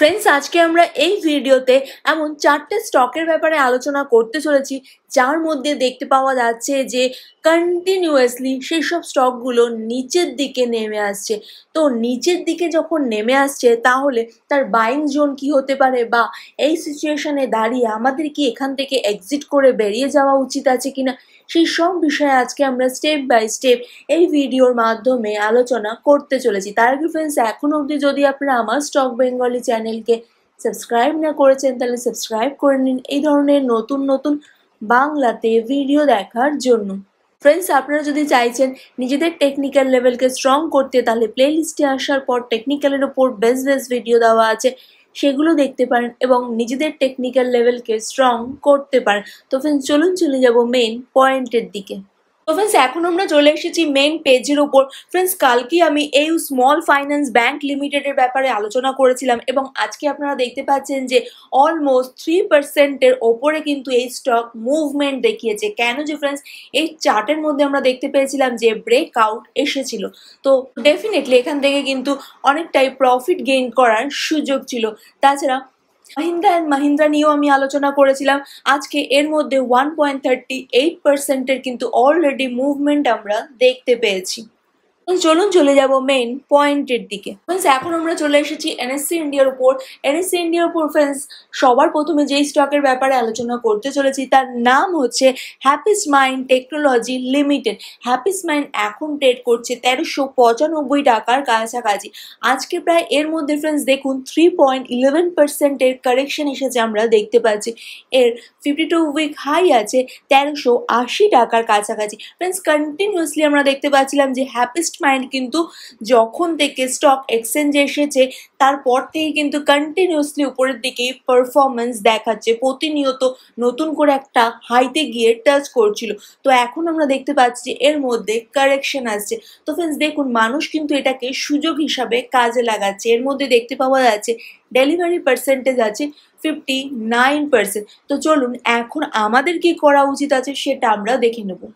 friends আজকে আমরা এই ভিডিওতে এমন চারটে স্টকের ব্যাপারে আলোচনা করতে চলেছি যার মধ্যে দেখতে পাওয়া যাচ্ছে যে কন্টিনিউয়াসলি সেই সব স্টকগুলো নিচের দিকে নেমে আসছে তো নিচের দিকে যখন নেমে আসছে তাহলে তার বাইং জোন কি হতে পারে বা এই সিচুয়েশানে দাঁড়িয়ে আমাদের কি এখান থেকে এক্সিট করে বেরিয়ে যাওয়া উচিত আছে কিনা সেই সব বিষয়ে আজকে আমরা স্টেপ বাই স্টেপ এই ভিডিওর মাধ্যমে আলোচনা করতে চলেছি তার আগে ফ্রেন্ডস এখন অবধি যদি আপনারা আমার স্টক বেঙ্গলি চ্যানেল চ্যানেলকে সাবস্ক্রাইব না করেছেন তাহলে সাবস্ক্রাইব করে নিন এই ধরনের নতুন নতুন বাংলাতে ভিডিও দেখার জন্য ফ্রেন্ডস আপনারা যদি চাইছেন নিজেদের টেকনিক্যাল লেভেলকে স্ট্রং করতে তাহলে প্লে লিস্টে আসার পর টেকনিক্যালের ওপর বেস্ট বেস্ট ভিডিও দেওয়া আছে সেগুলো দেখতে পারেন এবং নিজেদের টেকনিক্যাল লেভেলকে স্ট্রং করতে পারেন তো ফ্রেন্ডস চলুন চলে যাব মেন পয়েন্টের দিকে তো ফ্রেন্ডস এখন আমরা চলে এসেছি মেন পেজের ওপর ফ্রেন্ডস কালকে আমি এই স্মল ফাইন্যান্স ব্যাংক লিমিটেডের ব্যাপারে আলোচনা করেছিলাম এবং আজকে আপনারা দেখতে পাচ্ছেন যে অলমোস্ট থ্রি পার্সেন্টের ওপরে কিন্তু এই স্টক মুভমেন্ট দেখিয়েছে কেন যে ফ্রেন্ডস এই চার্টের মধ্যে আমরা দেখতে পেয়েছিলাম যে ব্রেক আউট এসেছিল তো ডেফিনেটলি এখান থেকে কিন্তু অনেকটাই প্রফিট গেইন করার সুযোগ ছিল তাছাড়া মাহিন্দ্রা অ্যান্ড মাহিন্দ্রা নিয়েও আমি আলোচনা করেছিলাম আজকে এর মধ্যে ওয়ান পয়েন্ট থার্টি এইট পার্সেন্টের কিন্তু অলরেডি মুভমেন্ট আমরা দেখতে পেয়েছি চলুন চলে যাব মেইন পয়েন্টের দিকে ফ্রেন্ডস এখন আমরা চলে এসেছি এনএসসি ইন্ডিয়ার উপর এনএসসি ইন্ডিয়ার উপর ফ্রেন্ডস সবার প্রথমে যেই স্টকের ব্যাপারে আলোচনা করতে চলেছি তার নাম হচ্ছে happiest mind technology limited happiest mind এখন ট্রেড করছে তেরোশো পঁচানব্বই টাকার কাছাকাছি আজকে প্রায় এর মধ্যে ফ্রেন্ডস দেখুন থ্রি পয়েন্ট ইলেভেন পার্সেন্টের কারেকশন এসেছে আমরা দেখতে পাচ্ছি এর ফিফটি টু উইক হাই আছে তেরোশো আশি টাকার কাছাকাছি ফ্রেন্ডস কন্টিনিউসলি আমরা দেখতে পাচ্ছিলাম যে হ্যাপিস্ট মাইন্ড কিন্তু যখন থেকে স্টক এক্সচেঞ্জ এসেছে তারপর থেকে কিন্তু কন্টিনিউসলি উপরের দিকে পারফরমেন্স দেখাচ্ছে প্রতিনিয়ত নতুন করে একটা হাইতে গিয়ে টাচ করছিল তো এখন আমরা দেখতে পাচ্ছি এর মধ্যে কারেকশন আসছে তো ফ্রেন্ডস দেখুন মানুষ কিন্তু এটাকে সুযোগ হিসাবে কাজে লাগাচ্ছে এর মধ্যে দেখতে পাওয়া যাচ্ছে ডেলিভারি পার্সেন্টেজ আছে ফিফটি নাইন পার্সেন্ট তো চলুন এখন আমাদের কি করা উচিত আছে সেটা আমরা দেখে নেবো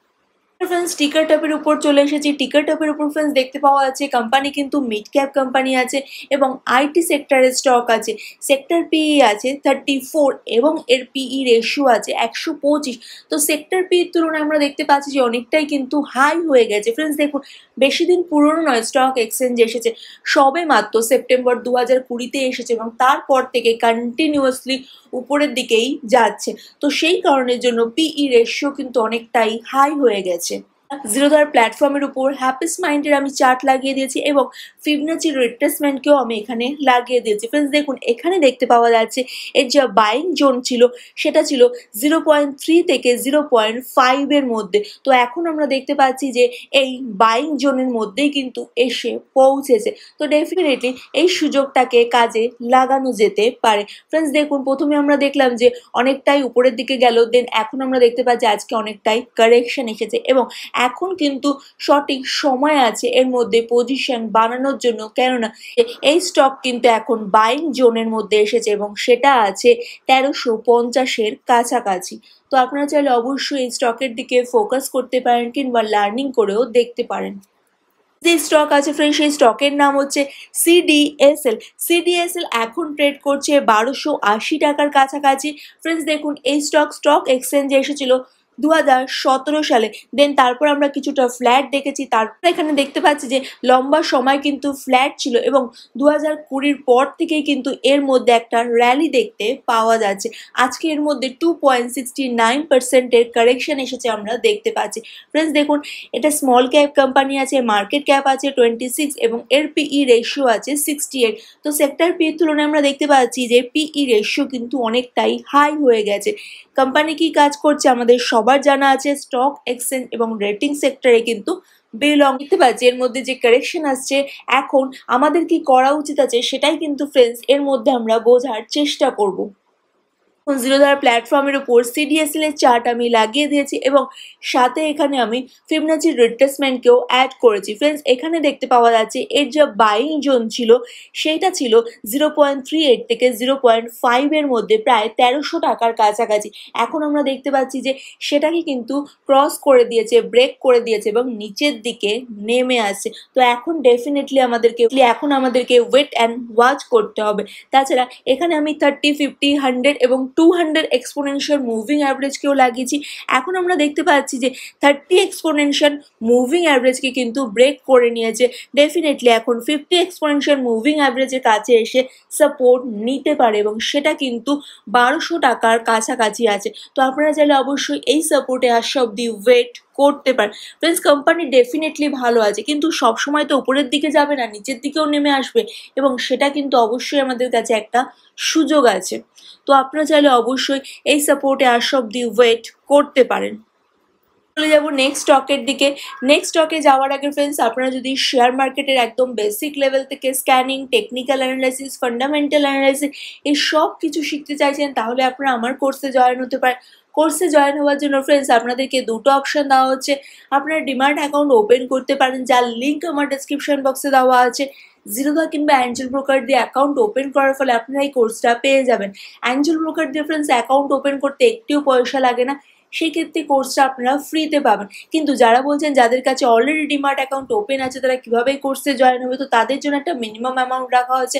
ফ্রেন্ডস টিকার টপের উপর চলে এসেছি টিকার টপের উপর ফ্রেন্ডস দেখতে পাওয়া যাচ্ছে কোম্পানি কিন্তু মিড ক্যাপ কোম্পানি আছে এবং আইটি সেক্টরের স্টক আছে সেক্টর পিই e আছে থার্টি ফোর এবং এর পিই রেশিও e আছে একশো পঁচিশ তো সেক্টর পির তুলনায় আমরা দেখতে পাচ্ছি যে অনেকটাই কিন্তু হাই হয়ে গেছে ফ্রেন্ডস দেখুন বেশি দিন পুরনো নয় স্টক এক্সচেঞ্জ এসেছে সবে মাত্র সেপ্টেম্বর দু হাজার কুড়িতে এসেছে এবং তারপর থেকে কন্টিনিউয়াসলি উপরের দিকেই যাচ্ছে তো সেই কারণের জন্য পিই রেশিও e কিন্তু অনেকটাই হাই হয়ে গেছে জিরোধার প্ল্যাটফর্মের উপর হ্যাপিস মাইন্ডের আমি চার্ট লাগিয়ে দিয়েছি এবং ফিবনাচির রিট্রেসমেন্টকেও আমি এখানে লাগিয়ে দিয়েছি ফ্রেন্ডস দেখুন এখানে দেখতে পাওয়া যাচ্ছে এর যা বাইং জোন ছিল সেটা ছিল জিরো পয়েন্ট থ্রি থেকে জিরো পয়েন্ট ফাইভের মধ্যে তো এখন আমরা দেখতে পাচ্ছি যে এই বাইং জোনের মধ্যেই কিন্তু এসে পৌঁছেছে তো ডেফিনেটলি এই সুযোগটাকে কাজে লাগানো যেতে পারে ফ্রেন্ডস দেখুন প্রথমে আমরা দেখলাম যে অনেকটাই উপরের দিকে গেল দেন এখন আমরা দেখতে পাচ্ছি আজকে অনেকটাই কারেকশন এসেছে এবং এখন কিন্তু সঠিক সময় আছে এর মধ্যে পজিশন বানানোর জন্য কেননা এই স্টক কিন্তু এখন বাইং জোনের মধ্যে এসেছে এবং সেটা আছে তেরোশো পঞ্চাশের কাছাকাছি তো আপনারা চাইলে অবশ্যই এই স্টকের দিকে ফোকাস করতে পারেন কিংবা লার্নিং করেও দেখতে পারেন যে স্টক আছে ফ্রেন্ড সেই স্টকের নাম হচ্ছে সিডিএসএল সিডিএসএল এখন ট্রেড করছে বারোশো আশি টাকার কাছাকাছি ফ্রেন্ডস দেখুন এই স্টক স্টক এক্সচেঞ্জে এসেছিল দু সালে দেন তারপর আমরা কিছুটা ফ্ল্যাট দেখেছি তারপর এখানে দেখতে পাচ্ছি যে লম্বা সময় কিন্তু ফ্ল্যাট ছিল এবং দু হাজার কুড়ির পর থেকেই কিন্তু এর মধ্যে একটা র্যালি দেখতে পাওয়া যাচ্ছে আজকে এর মধ্যে two point sixty nine correction এসেছে আমরা দেখতে পাচ্ছি ফ্রেন্ডস দেখুন এটা স্মল ক্যাপ কোম্পানি আছে মার্কেট ক্যাপ আছে টোয়েন্টি সিক্স এবং এর পিই রেশিও e আছে সিক্সটি এইট তো সেক্টর পি এর তুলনায় আমরা দেখতে পাচ্ছি যে পিই রেশিও e কিন্তু অনেকটাই হাই হয়ে গেছে কোম্পানি কি কাজ করছে আমাদের সব সবার জানা আছে স্টক এক্সচেঞ্জ এবং রেটিং সেক্টরে কিন্তু বেলং দেখতে পাচ্ছি এর মধ্যে যে কারেকশন আসছে এখন আমাদের কি করা উচিত আছে সেটাই কিন্তু ফ্রেন্ডস এর মধ্যে আমরা বোঝার চেষ্টা করব জিরোধার প্ল্যাটফর্মের উপর এর e চার্ট আমি লাগিয়ে দিয়েছি এবং সাথে এখানে আমি ফিবনাচির রিপ্লেসমেন্টকেও অ্যাড করেছি ফ্রেন্ডস এখানে দেখতে পাওয়া যাচ্ছে এর যা বাইং জোন ছিল সেটা ছিল জিরো পয়েন্ট থ্রি এইট থেকে জিরো পয়েন্ট ফাইভের মধ্যে প্রায় তেরোশো টাকার কাছাকাছি এখন আমরা দেখতে পাচ্ছি যে সেটাকে কিন্তু ক্রস করে দিয়েছে ব্রেক করে দিয়েছে এবং নিচের দিকে নেমে আসছে তো এখন ডেফিনেটলি আমাদেরকে এখন আমাদেরকে ওয়েট অ্যান্ড ওয়াচ করতে হবে তাছাড়া এখানে আমি থার্টি ফিফটি হান্ড্রেড এবং টু হান্ড্রেড এক্সপোনেনশিয়াল মুভিং অ্যাভারেজকেও লাগিয়েছি এখন আমরা দেখতে পাচ্ছি যে থার্টি এক্সপোনেনশিয়াল মুভিং অ্যাভারেজকে কিন্তু ব্রেক করে নিয়েছে ডেফিনেটলি এখন ফিফটি এক্সপোনেনশিয়াল মুভিং অ্যাভারেজের কাছে এসে সাপোর্ট নিতে পারে এবং সেটা কিন্তু বারোশো টাকার কাছাকাছি আছে তো আপনারা চাইলে অবশ্যই এই সাপোর্টে সব দি ওয়েট করতে পারে ফ্রেন্ডস কোম্পানি ডেফিনেটলি ভালো আছে কিন্তু সবসময় তো উপরের দিকে যাবে না নিচের দিকেও নেমে আসবে এবং সেটা কিন্তু অবশ্যই আমাদের কাছে একটা সুযোগ আছে তো আপনারা চাইলে অবশ্যই এই সাপোর্টে আস দি ওয়েট করতে পারেন চলে যাব নেক্সট স্টকের দিকে নেক্সট স্টকে যাওয়ার আগে ফ্রেন্ডস আপনারা যদি শেয়ার মার্কেটের একদম বেসিক লেভেল থেকে scanning technical analysis fundamental analysis এই সব কিছু শিখতে চাইছেন তাহলে আপনারা আমার কোর্সে জয়েন হতে পারেন কোর্সে জয়েন হওয়ার জন্য ফ্রেন্ডস আপনাদেরকে দুটো অপশন দেওয়া হচ্ছে আপনারা ডিমার্ট অ্যাকাউন্ট ওপেন করতে পারেন যার লিঙ্ক আমার ডিসক্রিপশন বক্সে দেওয়া আছে জিরোধা কিংবা অ্যাঞ্জেল ব্রোকার দিয়ে অ্যাকাউন্ট ওপেন করার ফলে আপনারা এই কোর্সটা পেয়ে যাবেন অ্যাঞ্জেল ব্রোকার দিয়ে ফ্রেন্ডস অ্যাকাউন্ট ওপেন করতে একটিও পয়সা লাগে না সেক্ষেত্রে কোর্সটা আপনারা ফ্রিতে পাবেন কিন্তু যারা বলছেন যাদের কাছে অলরেডি ডিমার্ট অ্যাকাউন্ট ওপেন আছে তারা কীভাবে কোর্সে জয়েন হবে তো তাদের জন্য একটা মিনিমাম অ্যামাউন্ট রাখা হয়েছে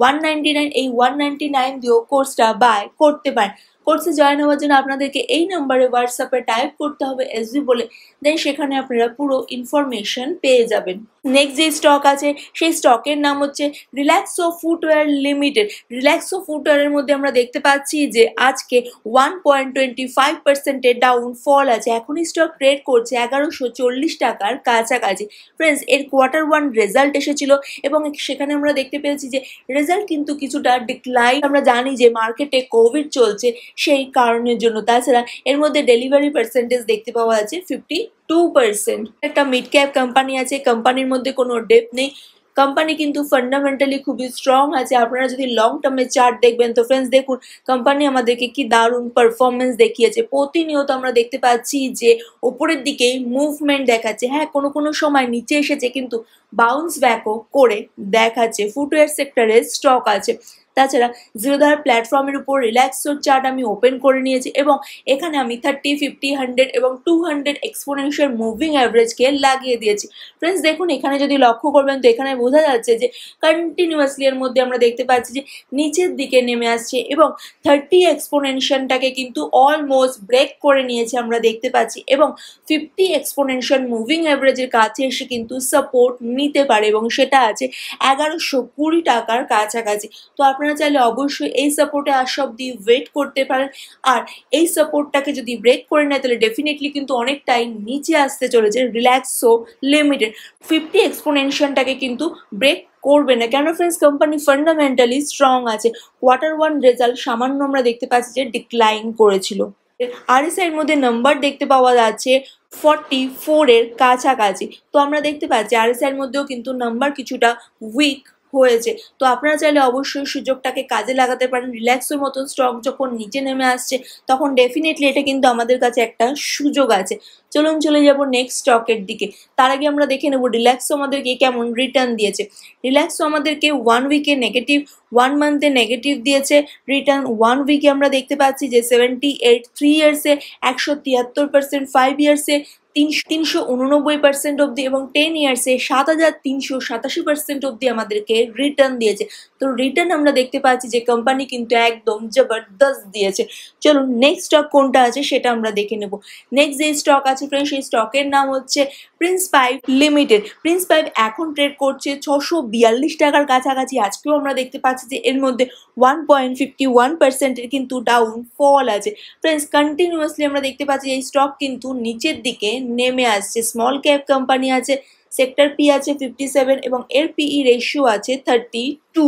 ওয়ান নাইনটি নাইন এই ওয়ান নাইনটি নাইন দিয়েও কোর্সটা বাই করতে পারেন কোর্সে জয়েন হওয়ার জন্য আপনাদেরকে এই নাম্বারে হোয়াটসঅ্যাপে টাইপ করতে হবে এসবি বলে দেন সেখানে আপনারা পুরো ইনফরমেশন পেয়ে যাবেন নেক্সট যে স্টক আছে সেই স্টকের নাম হচ্ছে রিল্যাক্সো ফুটওয়্যার লিমিটেড রিল্যাক্সো ফুটওয়্যারের মধ্যে আমরা দেখতে পাচ্ছি যে আজকে ওয়ান পয়েন্ট টোয়েন্টি ফাইভ পার্সেন্টের ডাউন ফল আছে এখনই স্টক ট্রেড করছে এগারোশো চল্লিশ টাকার কাছাকাছি ফ্রেন্ডস এর কোয়ার্টার ওয়ান রেজাল্ট এসেছিল এবং সেখানে আমরা দেখতে পেয়েছি যে রেজাল্ট কিন্তু কিছুটা ডিক্লাইন আমরা জানি যে মার্কেটে কোভিড চলছে সেই কারণের জন্য তাছাড়া এর মধ্যে ডেলিভারি পার্সেন্টেজ দেখতে পাওয়া যাচ্ছে ফিফটি টু পার্সেন্ট একটা মিড ক্যাপ কোম্পানি আছে কোম্পানির মধ্যে কোনো ডেপ নেই কোম্পানি কিন্তু ফান্ডামেন্টালি খুবই স্ট্রং আছে আপনারা যদি লং টার্মে চার্ট দেখবেন তো ফ্রেন্ডস দেখুন কোম্পানি আমাদেরকে কি দারুণ পারফরমেন্স দেখিয়েছে প্রতিনিয়ত আমরা দেখতে পাচ্ছি যে ওপরের দিকে মুভমেন্ট দেখাচ্ছে হ্যাঁ কোনো কোনো সময় নিচে এসেছে কিন্তু বাউন্স ব্যাকও করে দেখাচ্ছে ফুটওয়্যার সেক্টরে স্টক আছে তাছাড়া জিরোধার প্ল্যাটফর্মের উপর রিল্যাক্সোর চার্ট আমি ওপেন করে নিয়েছি এবং এখানে আমি থার্টি ফিফটি হান্ড্রেড এবং টু হান্ড্রেড এক্সপোনেন্সিয়াল মুভিং অ্যাভারেজকে লাগিয়ে দিয়েছি ফ্রেন্ডস দেখুন এখানে যদি লক্ষ্য করবেন তো এখানে বোঝা যাচ্ছে যে কন্টিনিউয়াসলি এর মধ্যে আমরা দেখতে পাচ্ছি যে নিচের দিকে নেমে আসছে এবং থার্টি এক্সপোনেনশনটাকে কিন্তু অলমোস্ট ব্রেক করে নিয়েছে আমরা দেখতে পাচ্ছি এবং ফিফটি এক্সপোনেনশন মুভিং অ্যাভারেজের কাছে এসে কিন্তু সাপোর্ট নিতে পারে এবং সেটা আছে এগারোশো কুড়ি টাকার কাছাকাছি তো আপনার আপনারা চাইলে অবশ্যই এই সাপোর্টে আসা অব্দি ওয়েট করতে পারেন আর এই সাপোর্টটাকে যদি ব্রেক করে নেয় তাহলে ডেফিনেটলি কিন্তু অনেকটাই নিচে আসতে চলেছে রিল্যাক্সো লিমিটেড ফিফটি এক্সপোনেনশনটাকে কিন্তু ব্রেক করবে না কেন ফ্রেন্ডস কোম্পানি ফান্ডামেন্টালি স্ট্রং আছে কোয়ার্টার ওয়ান রেজাল্ট সামান্য আমরা দেখতে পাচ্ছি যে ডিক্লাইন করেছিল আর এর মধ্যে নাম্বার দেখতে পাওয়া যাচ্ছে ফর্টি ফোরের কাছাকাছি তো আমরা দেখতে পাচ্ছি আর এর মধ্যেও কিন্তু নাম্বার কিছুটা উইক হয়েছে তো আপনারা চাইলে অবশ্যই সুযোগটাকে কাজে লাগাতে পারেন রিল্যাক্সের মতন স্টক যখন নিচে নেমে আসছে তখন ডেফিনেটলি এটা কিন্তু আমাদের কাছে একটা সুযোগ আছে চলুন চলে যাব নেক্সট স্টকের দিকে তার আগে আমরা দেখে নেব রিল্যাক্সো আমাদেরকে কেমন রিটার্ন দিয়েছে রিল্যাক্সো আমাদেরকে ওয়ান উইকে নেগেটিভ ওয়ান মান্থে নেগেটিভ দিয়েছে রিটার্ন ওয়ান উইকে আমরা দেখতে পাচ্ছি যে সেভেন্টি এইট থ্রি ইয়ার্সে একশো তিয়াত্তর পার্সেন্ট ফাইভ ইয়ার্সে তিনশো উননব্বই পার্সেন্ট অব্দি এবং টেন ইয়ার্সে সাত হাজার তিনশো সাতাশি পার্সেন্ট অব্দি আমাদেরকে রিটার্ন দিয়েছে তো রিটার্ন আমরা দেখতে পাচ্ছি যে কোম্পানি কিন্তু একদম জবরদস্ত দিয়েছে চলুন নেক্সট স্টক কোনটা আছে সেটা আমরা দেখে নেব নেক্সট যে স্টক আছে ফ্রেন্ড সেই স্টকের নাম হচ্ছে prince pipe limited prince pipe এখন ট্রেড করছে ছশো বিয়াল্লিশ টাকার কাছাকাছি আজকেও আমরা দেখতে পাচ্ছি যে এর মধ্যে ওয়ান পয়েন্ট ফিফটি ওয়ান পার্সেন্টের কিন্তু ডাউন ফল আছে ফ্রেন্ডস কন্টিনিউয়াসলি আমরা দেখতে পাচ্ছি এই স্টক কিন্তু নিচের দিকে নেমে আসছে স্মল ক্যাপ কোম্পানি আছে সেক্টর পি আছে ফিফটি সেভেন এবং এর পিই রেশিও e আছে থার্টি টু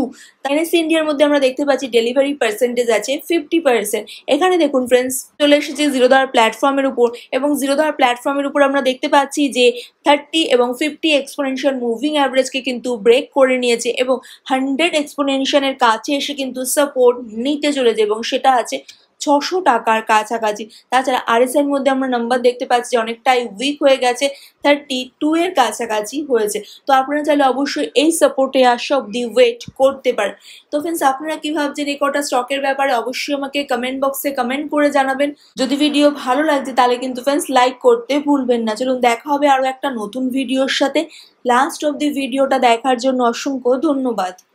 এনএস ইন্ডিয়ার মধ্যে আমরা দেখতে পাচ্ছি ডেলিভারি পার্সেন্টেজ আছে ফিফটি পার্সেন্ট এখানে দেখুন ফ্রেন্ডস চলে এসেছে জিরোধার প্ল্যাটফর্মের উপর এবং জিরোধার প্ল্যাটফর্মের উপর আমরা দেখতে পাচ্ছি যে থার্টি এবং ফিফটি এক্সপোনেনশিয়াল মুভিং অ্যাভারেজকে কিন্তু ব্রেক করে নিয়েছে এবং হান্ড্রেড এক্সপোনেনশিয়ানের কাছে এসে কিন্তু সাপোর্ট নিতে চলেছে এবং সেটা আছে ছশো টাকার কাছাকাছি তাছাড়া এর মধ্যে আমরা নাম্বার দেখতে পাচ্ছি অনেকটাই উইক হয়ে গেছে থার্টি টু এর কাছাকাছি হয়েছে তো আপনারা চাইলে অবশ্যই এই সাপোর্টে আসা অব্দি ওয়েট করতে পারেন তো ফ্রেন্ডস আপনারা কি ভাবছেন এই কটা স্টকের ব্যাপারে অবশ্যই আমাকে কমেন্ট বক্সে কমেন্ট করে জানাবেন যদি ভিডিও ভালো লাগছে তাহলে কিন্তু ফ্রেন্ডস লাইক করতে ভুলবেন না চলুন দেখা হবে আরও একটা নতুন ভিডিওর সাথে লাস্ট অব দি ভিডিওটা দেখার জন্য অসংখ্য ধন্যবাদ